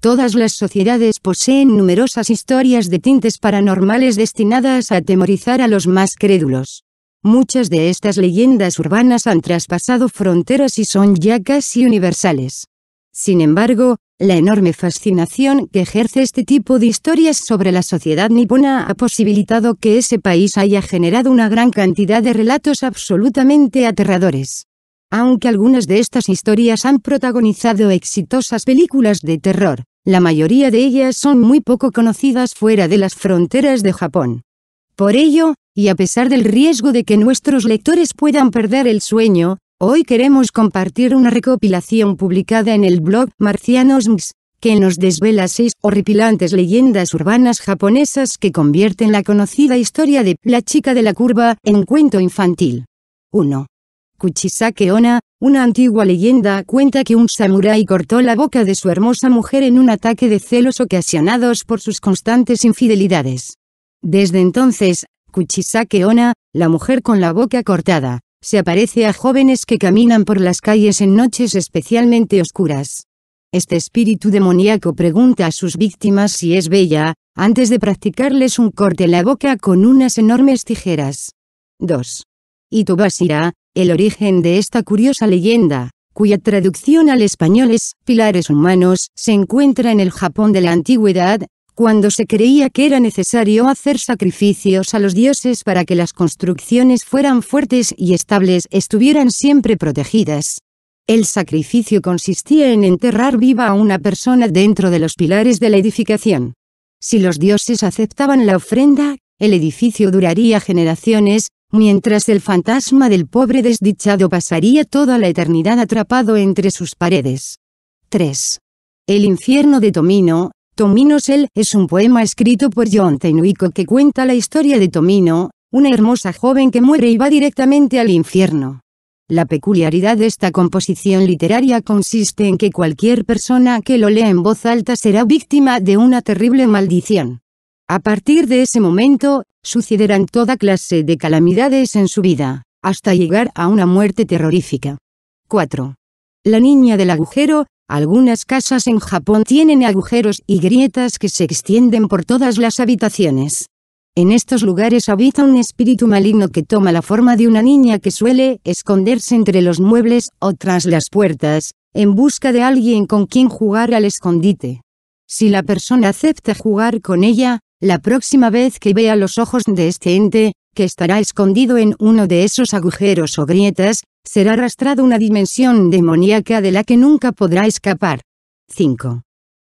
Todas las sociedades poseen numerosas historias de tintes paranormales destinadas a atemorizar a los más crédulos. Muchas de estas leyendas urbanas han traspasado fronteras y son ya casi universales. Sin embargo, la enorme fascinación que ejerce este tipo de historias sobre la sociedad nipona ha posibilitado que ese país haya generado una gran cantidad de relatos absolutamente aterradores. Aunque algunas de estas historias han protagonizado exitosas películas de terror, la mayoría de ellas son muy poco conocidas fuera de las fronteras de Japón. Por ello, y a pesar del riesgo de que nuestros lectores puedan perder el sueño, hoy queremos compartir una recopilación publicada en el blog Marcianos Mx, que nos desvela seis horripilantes leyendas urbanas japonesas que convierten la conocida historia de la chica de la curva en cuento infantil. 1. Kuchisake Ona, una antigua leyenda cuenta que un samurái cortó la boca de su hermosa mujer en un ataque de celos ocasionados por sus constantes infidelidades. Desde entonces, Kuchisake Ona, la mujer con la boca cortada, se aparece a jóvenes que caminan por las calles en noches especialmente oscuras. Este espíritu demoníaco pregunta a sus víctimas si es bella, antes de practicarles un corte en la boca con unas enormes tijeras. 2. Itobashira, el origen de esta curiosa leyenda, cuya traducción al español es pilares humanos, se encuentra en el Japón de la antigüedad, cuando se creía que era necesario hacer sacrificios a los dioses para que las construcciones fueran fuertes y estables, estuvieran siempre protegidas. El sacrificio consistía en enterrar viva a una persona dentro de los pilares de la edificación. Si los dioses aceptaban la ofrenda, el edificio duraría generaciones, mientras el fantasma del pobre desdichado pasaría toda la eternidad atrapado entre sus paredes. 3. El infierno de Tomino, Tomino Sel, es un poema escrito por John Tenuico que cuenta la historia de Tomino, una hermosa joven que muere y va directamente al infierno. La peculiaridad de esta composición literaria consiste en que cualquier persona que lo lea en voz alta será víctima de una terrible maldición. A partir de ese momento, sucederán toda clase de calamidades en su vida, hasta llegar a una muerte terrorífica. 4. La niña del agujero, algunas casas en Japón tienen agujeros y grietas que se extienden por todas las habitaciones. En estos lugares habita un espíritu maligno que toma la forma de una niña que suele esconderse entre los muebles o tras las puertas, en busca de alguien con quien jugar al escondite. Si la persona acepta jugar con ella, la próxima vez que vea los ojos de este ente, que estará escondido en uno de esos agujeros o grietas, será arrastrado una dimensión demoníaca de la que nunca podrá escapar. 5.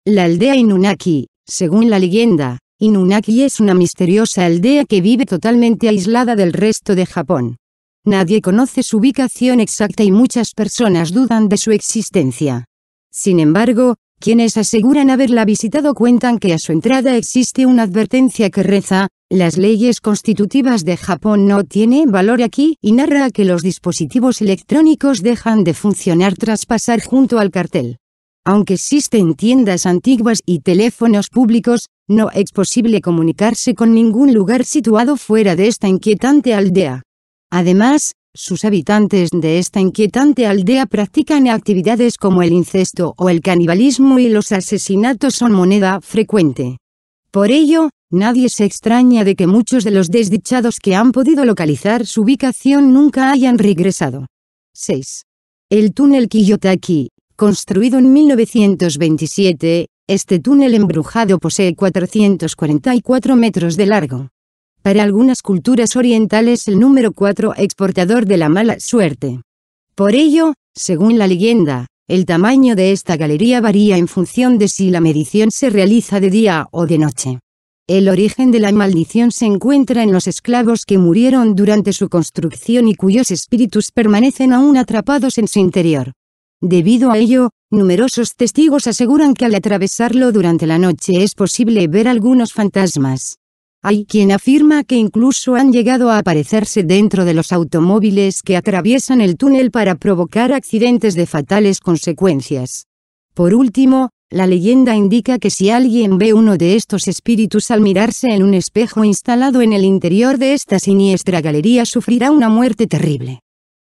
La aldea Inunaki, según la leyenda, Inunaki es una misteriosa aldea que vive totalmente aislada del resto de Japón. Nadie conoce su ubicación exacta y muchas personas dudan de su existencia. Sin embargo, quienes aseguran haberla visitado cuentan que a su entrada existe una advertencia que reza, las leyes constitutivas de Japón no tienen valor aquí y narra que los dispositivos electrónicos dejan de funcionar tras pasar junto al cartel. Aunque existen tiendas antiguas y teléfonos públicos, no es posible comunicarse con ningún lugar situado fuera de esta inquietante aldea. Además, sus habitantes de esta inquietante aldea practican actividades como el incesto o el canibalismo y los asesinatos son moneda frecuente. Por ello, nadie se extraña de que muchos de los desdichados que han podido localizar su ubicación nunca hayan regresado. 6. El túnel Kiyotaki, construido en 1927, este túnel embrujado posee 444 metros de largo. Para algunas culturas orientales el número 4 exportador de la mala suerte. Por ello, según la leyenda, el tamaño de esta galería varía en función de si la medición se realiza de día o de noche. El origen de la maldición se encuentra en los esclavos que murieron durante su construcción y cuyos espíritus permanecen aún atrapados en su interior. Debido a ello, numerosos testigos aseguran que al atravesarlo durante la noche es posible ver algunos fantasmas. Hay quien afirma que incluso han llegado a aparecerse dentro de los automóviles que atraviesan el túnel para provocar accidentes de fatales consecuencias. Por último, la leyenda indica que si alguien ve uno de estos espíritus al mirarse en un espejo instalado en el interior de esta siniestra galería sufrirá una muerte terrible.